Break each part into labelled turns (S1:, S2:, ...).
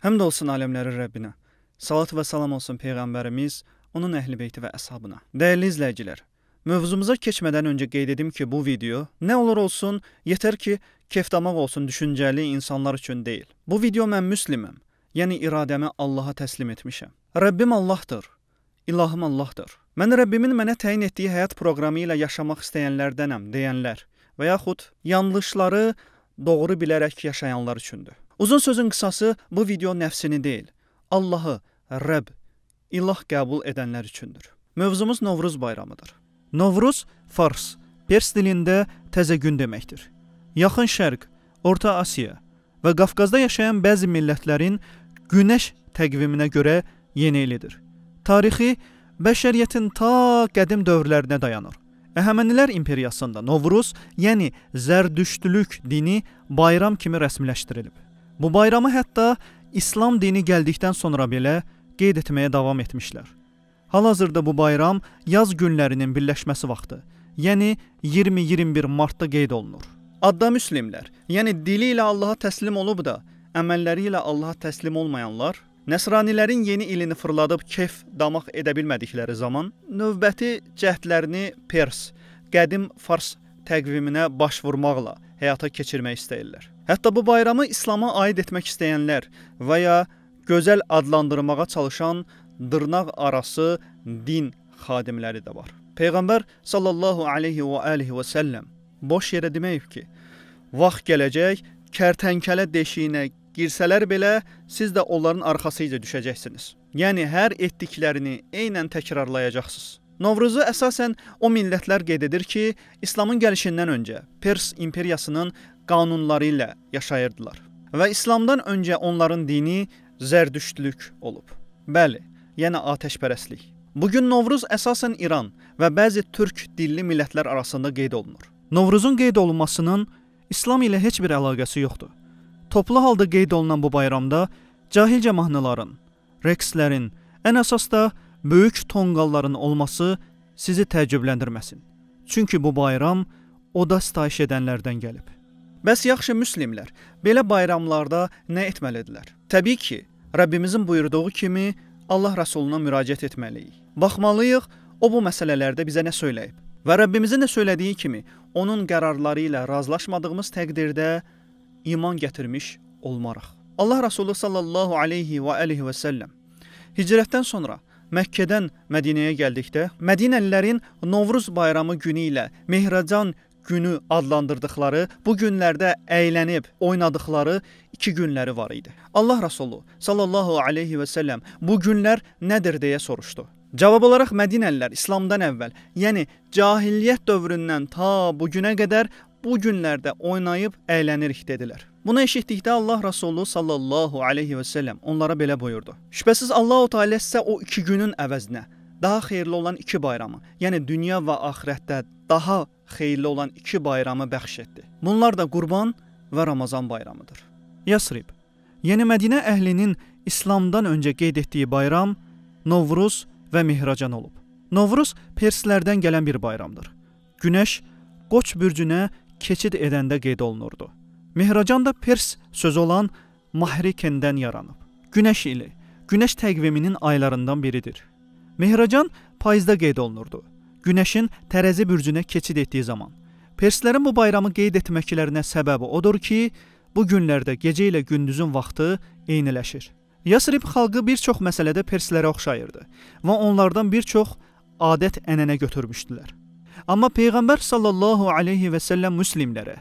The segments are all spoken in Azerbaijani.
S1: Həmd olsun aləmlərin Rəbbinə. Salat və salam olsun peyğəmbərimiz, onun əhlibeyti və əshabına. Dəyərli izləyicilər, Mövzumuza keçmədən öncə qeyd edim ki, bu video nə olur olsun, yetər ki, kefdamaq olsun düşüncəli insanlar üçün deyil. Bu video mən müsliməm, yəni iradəmi Allaha təslim etmişəm. Rəbbim Allahdır, ilahım Allahdır. Mən Rəbbimin mənə təyin etdiyi həyat proqramı ilə yaşamaq istəyənlərdənəm deyənlər və yaxud yanlışları doğru bilərək yaşayanlar üçündür. Uzun sözün qısası bu video nəfsini deyil, Allahı, Rəbb, ilah qəbul edənlər üçündür. Mövzumuz Novruz bayramıdır. Novruz fars, Pers dilində təzə gün deməkdir. Yaxın Şərq, Orta Asiya və Qafqazda yaşayan bəzi millətlərin günəş təqviminə görə yeni ilidir. Tarixi bəşəriyyətin ta qədim dövrlərinə dayanır. Əhəmənilər imperiyasında Novruz, yəni Zərdüştlük dini bayram kimi rəsmiləşdirilib. Bu bayramı hətta İslam dini gəldikdən sonra belə qeyd etməyə davam etmişlər. Hal-hazırda bu bayram yaz günlərinin birləşməsi vaxtı, yəni 20-21 martda qeyd olunur. Adda müslimlər, yəni dili ilə Allaha təslim olub da, əməlləri ilə Allaha təslim olmayanlar, Nəsranilərin yeni ilini fırladıb kef damaq edə bilmədikləri zaman növbəti cəhdlərini Pers, qədim Fars təqviminə baş vurmaqla həyata keçirmək istəyirlər. Hətta bu bayramı İslama aid etmək istəyənlər və ya gözəl adlandırmağa çalışan dırnaq arası din xadimləri də var. Peyğəmbər sallallahu alayhi və alihi və sallam boş yerə deməyib ki, vaxt gələcək, kərtənkələ deşiyinə girsələr belə siz də onların arxasıca düşəcəksiniz. Yəni hər etdiklərini eynən təkrarlayacaqsınız. Novruzu əsasən o millətlər qeyd edir ki, İslamın gəlişindən öncə Pers imperiyasının qanunları ilə yaşayırdılar. Və İslamdan öncə onların dini zərdüştlük olub. Bəli, yəni atəşpərəstlik. Bu gün Novruz əsasən İran və bəzi türk dilli millətlər arasında qeyd olunur. Novruzun qeyd olunmasının İslam ilə heç bir əlaqəsi yoxdur. Toplu halda qeyd olunan bu bayramda cahilcə mahnıların, rekslərin, ən əsas da böyük tonqalların olması sizi təəccübləndirməsin. Çünki bu bayram oda sitayiş edənlərdən gəlib. Bəs yaxşı müslimlər belə bayramlarda nə etməlidirlər? Təbii ki, Rəbbimizin buyurduğu kimi Allah Rəsuluna müraciət etməliyik. Baxmalıyıq, o bu məsələlərdə bizə nə söyləyib. Və Rəbbimizin də söylədiyi kimi, onun qərarları ilə razılaşmadığımız təqdirdə iman gətirmiş olmarıq. Allah Rəsulu sallallahu alayhi və alihi və sallam hicrətdən sonra Məkkədən Mədinəyə gəldikdə, Mədinəlilərin Novruz bayramı günü ilə Mehracan günü adlandırdıqları, bu günlərdə əylənib oynadıqları 2 günləri var idi. Allah Rəsulu sallallahu alayhi və sallam bu günlər nədir deyə soruşdu. Cavab olaraq Mədinəlilər İslamdan əvvəl, yəni cahiliyyət dövründən ta bu günə qədər bu günlərdə oynayıb əylənirik dedilər. Bunu eşitdikdə Allah Rəsulu sallallahu alayhi və sallam onlara belə buyurdu. Şübhəsiz Allahu Teala sizə o 2 günün əvəzinə daha xeyirli olan iki bayramı, yəni dünya və axirətdə daha xeyirli olan iki bayramı bəxş etdi. Bunlar da Qurban və Ramazan bayramıdır. Yasrib. Yeni Mədinə əhlinin İslamdan öncə qeyd etdiyi bayram Novruz və Mehracan olub. Novruz perslərdən gələn bir bayramdır. Günəş Qoç bürcünə keçid edəndə qeyd olunurdu. Mehracan da pers sözü olan Mahrikəndən yaranıb. Günəş ili, günəş təqviminin aylarından biridir. Mehracan payızda qeyd olunurdu günəşin tərəzi bürcünə keçid etdiyi zaman. Perslərin bu bayramı qeyd etməklərinə səbəbi odur ki, bu günlərdə gecə ilə gündüzün vaxtı eyniləşir. Yasrib xalqı bir çox məsələdə perslərə oxşayırdı və onlardan bir çox adət-ənənə götürmüşdülər. Amma Peyğəmbər sallallahu alayhi və sallam müslimlərə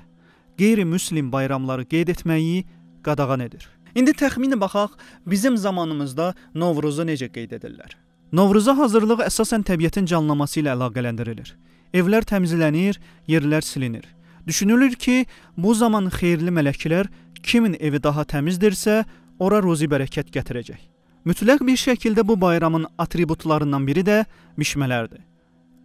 S1: qeyri-müslim bayramları qeyd etməyi qadağan edir. İndi təxmini baxaq, bizim zamanımızda Novruzu necə qeyd edirlər? Novruza hazırlıq əsasən təbiətin canlaması ilə əlaqələndirilir. Evlər təmizlənir, yerlər silinir. Düşünülür ki, bu zaman xeyirli mələklər kimin evi daha təmizdirsə, ora ruzi bərəkət gətirəcək. Mütləq bir şəkildə bu bayramın atributlarından biri də bişmələrdir.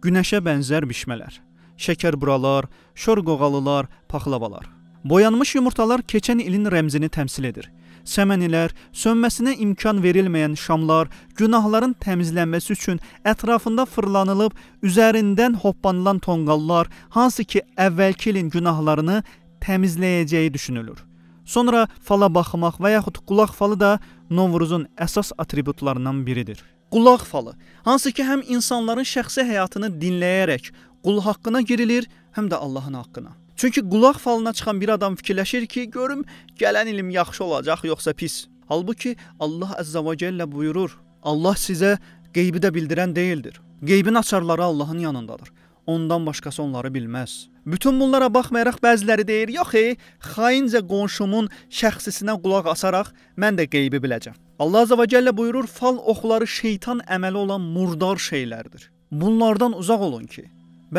S1: Günəşə bənzər bişmələr, şəkər buralar, şor qoğalılar, paxlavalar. Boyanmış yumurtalar keçən ilin rəmzini təmsil edir səmənilər, sönməsinə imkan verilməyən şamlar, günahların təmizlənməsi üçün ətrafında fırlanılıb üzərindən hoppanılan tonqallar, hansı ki əvvəlki ilin günahlarını təmizləyəcəyi düşünülür. Sonra fala baxmaq və yaxud qulaq falı da Novruzun əsas atributlarından biridir. Qulaq falı, hansı ki həm insanların şəxsi həyatını dinləyərək qul haqqına girilir, həm də Allahın haqqına. Çünki qulaq falına çıxan bir adam fikirləşir ki, görüm gələn ilim yaxşı olacaq yoxsa pis. Halbuki Allah Əzzə və Cəllə buyurur: Allah sizə qeybi də bildirən deyildir. Qeybin açarları Allahın yanındadır. Ondan başqası onları bilməz. Bütün bunlara baxmayaraq bəziləri deyir: "Yox, ey, xaincə qonşumun şəxsisinə qulaq asaraq mən də qeybi biləcəm." Allah Azza və Cəllə buyurur: "Fal oxları şeytan əməli olan murdar şeylərdir. Bunlardan uzaq olun ki,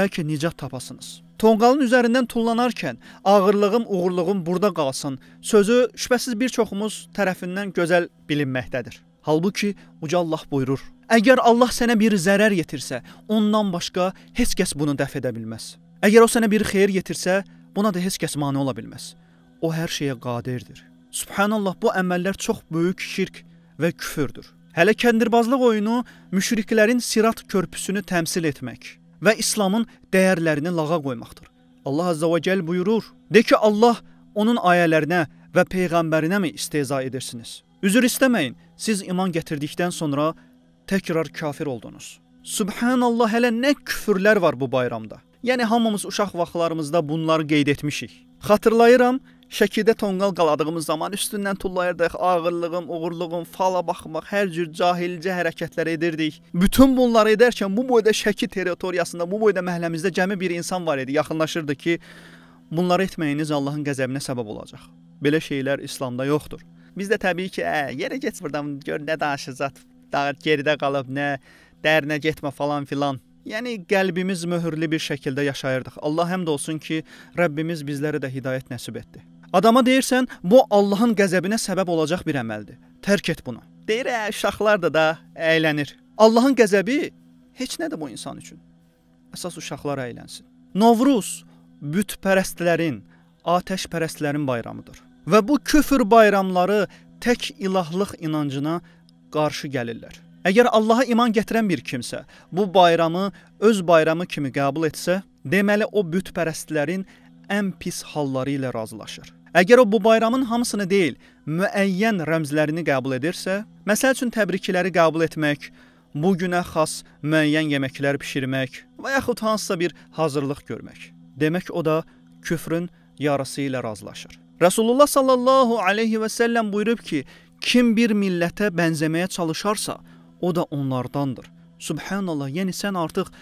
S1: bəlkə nicat tapasınız." Tonqalın üzərindən tullanarkən ağırlığım, uğurluğum burada qalsın sözü şübhəsiz bir çoxumuz tərəfindən gözəl bilinməkdədir. Halbuki uca Allah buyurur: Əgər Allah sənə bir zərər yetirsə, ondan başqa heç kəs bunu dəf edə bilməz. Əgər o sənə bir xeyir yetirsə, buna da heç kəs mane ola bilməz. O hər şeyə qadirdir. Subhanallah, bu əməllər çox böyük şirk və küfrdür. Hələ kəndirbazlıq oyunu müşriklərin Sirat körpüsünü təmsil etmək və İslamın dəyərlərini lağa qoymaqdır. Allah Azza və Cəll buyurur: "De ki, Allah onun ayələrinə və peyğəmbərinəmi istehza edirsiniz? Üzr istəməyin. Siz iman gətirdikdən sonra təkrar kafir oldunuz." Subhanallah, hələ nə küfrlər var bu bayramda. Yəni hamımız uşaq vaxtlarımızda bunları qeyd etmişik. Xatırlayıram, Şəkidə tonqal qaladığımız zaman üstündən tullayırdıq, ağırlığım, uğurluğum, fala baxmaq, hər cür cahilcə hərəkətlər edirdik. Bütün bunları edərkən bu boyda Şəki territoriyasında, bu boyda məhəlləmizdə cəmi bir insan var idi. Yaxınlaşırdı ki, bunları etməyiniz Allahın qəzəbinə səbəb olacaq. Belə şeylər İslamda yoxdur. Biz də təbii ki, ə, yerə get burdan, gör nə danışacaq. Daha geridə qalıb, nə dərinə getmə falan filan. Yəni qəlbimiz möhürlü bir şəkildə yaşayırdıq. Allah həmd olsun ki, Rəbbimiz bizlərə də hidayət nəsib etdi. Adama deyirsən, bu Allahın qəzəbinə səbəb olacaq bir əməldir. Tərk et bunu. Deyir, ə, uşaqlar da da əylənir. Allahın qəzəbi heç nədir bu insan üçün. Əsas uşaqlar əylənsin. Novruz bütpərəstlərin, atəşpərəstlərin bayramıdır. Və bu küfr bayramları tək ilahlıq inancına qarşı gəlirlər. Əgər Allaha iman gətirən bir kimsə bu bayramı öz bayramı kimi qəbul etsə, deməli o bütpərəstlərin ən pis halları ilə razılaşır. Əgər o bu bayramın hamısını deyil, müəyyən rəmzlərini qəbul edirsə, məsəl üçün təbrikləri qəbul etmək, bu günə xas müəyyən yeməklər bişirmək və yaxud hansısa bir hazırlıq görmək. Demək o da küfrün yarısı ilə razılaşır. Rasulullah sallallahu alayhi və sallam buyurub ki, kim bir millətə bənzəməyə çalışarsa, o da onlardandır. Subhanallah, yəni sən artıq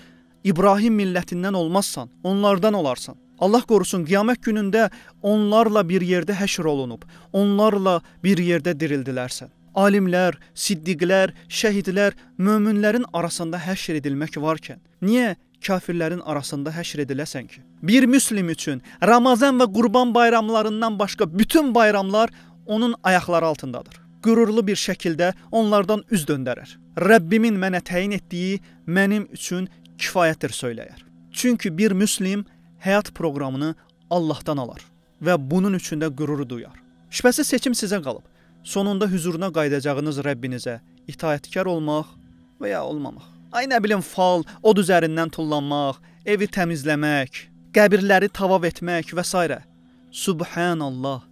S1: İbrahim millətindən olmazsan, onlardan olarsan. Allah qorusun qiyamət günündə onlarla bir yerdə həşr olunub, onlarla bir yerdə dirildilərsə. Alimlər, siddiqlər, şəhidlər, möminlərin arasında həşr edilmək varkən, niyə kafirlərin arasında həşr ediləsən ki? Bir müslim üçün Ramazan və Qurban bayramlarından başqa bütün bayramlar onun ayaqları altındadır. Qürurlu bir şəkildə onlardan üz döndərər. Rəbbimin mənə təyin etdiyi mənim üçün kifayətdir söyləyər. Çünki bir müslim həyat proqramını Allahdan alar və bunun üçün də qürur duyar. Şübhəsiz seçim sizə qalıb. Sonunda hüzuruna qayıdacağınız Rəbbinizə itaətkar olmaq və ya olmamaq. Ay nə bilim fal, od üzərindən tullanmaq, evi təmizləmək, qəbirləri tavav etmək və s. Subhanallah.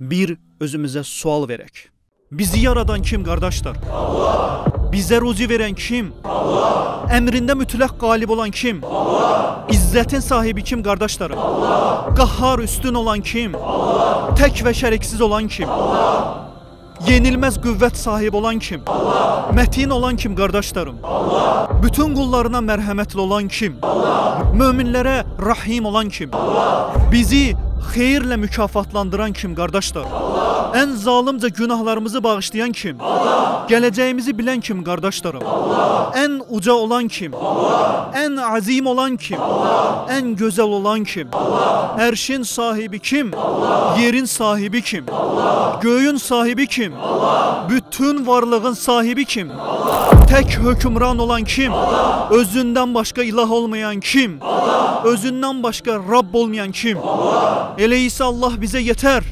S1: Bir özümüzə sual verək. Bizi yaradan kim qardaşlar? Allah. Bizə ruzi verən kim? Allah. Əmrində mütləq qalib olan kim? Allah. İzzətin sahibi kim qardaşlarım? Allah. Qahhar üstün olan kim? Allah. Tək və şəriksiz olan kim? Allah. Yenilməz qüvvət sahib olan kim? Allah. Mətin olan kim qardaşlarım? Allah. Bütün qullarına mərhəmətli olan kim? Allah. Möminlərə rəhim olan kim? Allah. Bizi xeyirlə mükafatlandıran kim qardaşlar? Allah. Allah. En zalimce günahlarımızı bağışlayan kim? Allah. Geleceğimizi bilen kim kardeşlerim? Allah. En uca olan kim? Allah. En azim olan kim? Allah. En güzel olan kim? Allah. Erşin sahibi kim? Allah. Yerin sahibi kim? Allah. Göğün sahibi kim? Allah. Bütün varlığın sahibi kim? Allah. Tek hükümran olan kim? Allah. Özünden başka ilah olmayan kim? Allah. Özünden başka Rabb olmayan kim? Allah. Eleyse Allah bize yeter.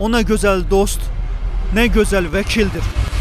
S1: Ona ne güzel dost, ne güzel vekildir.''